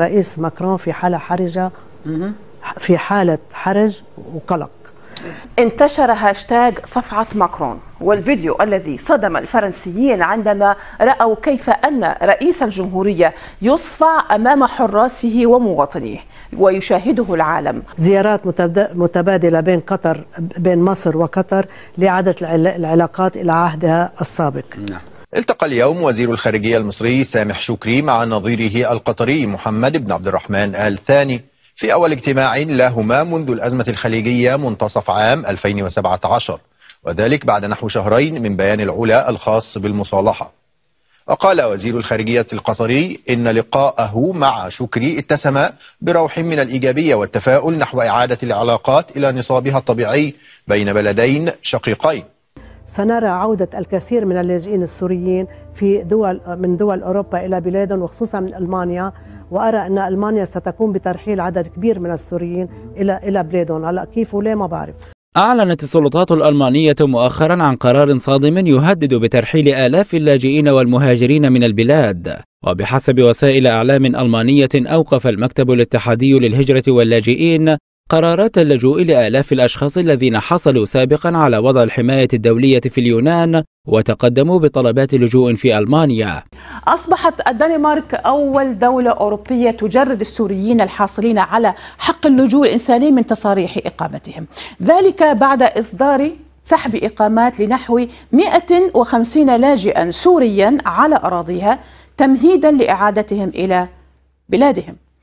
رئيس ماكرون في حالة حرجة في حالة حرج وقلق انتشر هاشتاج صفعة ماكرون والفيديو الذي صدم الفرنسيين عندما رأوا كيف أن رئيس الجمهورية يصفع أمام حراسه ومواطنيه ويشاهده العالم زيارات متبادلة بين قطر بين مصر وقطر لإعادة العلاقات إلى عهدها السابق نعم. التقى اليوم وزير الخارجية المصري سامح شكري مع نظيره القطري محمد بن عبد الرحمن آل ثاني في أول اجتماع لهما منذ الأزمة الخليجية منتصف عام 2017 وذلك بعد نحو شهرين من بيان العلا الخاص بالمصالحة وقال وزير الخارجية القطري إن لقاءه مع شكري اتسم بروح من الإيجابية والتفاؤل نحو إعادة العلاقات إلى نصابها الطبيعي بين بلدين شقيقين سنرى عودة الكثير من اللاجئين السوريين في دول من دول أوروبا إلى بلادهم وخصوصا من ألمانيا وأرى أن ألمانيا ستقوم بترحيل عدد كبير من السوريين إلى إلى بلادهم هلا كيف ولا ما بعرف أعلنت السلطات الألمانية مؤخرا عن قرار صادم يهدد بترحيل آلاف اللاجئين والمهاجرين من البلاد وبحسب وسائل أعلام ألمانية أوقف المكتب الاتحادي للهجرة واللاجئين قرارات اللجوء لآلاف الأشخاص الذين حصلوا سابقا على وضع الحماية الدولية في اليونان وتقدموا بطلبات لجوء في ألمانيا أصبحت الدنمارك أول دولة أوروبية تجرد السوريين الحاصلين على حق اللجوء الإنساني من تصاريح إقامتهم ذلك بعد إصدار سحب إقامات لنحو 150 لاجئا سوريا على أراضيها تمهيدا لإعادتهم إلى بلادهم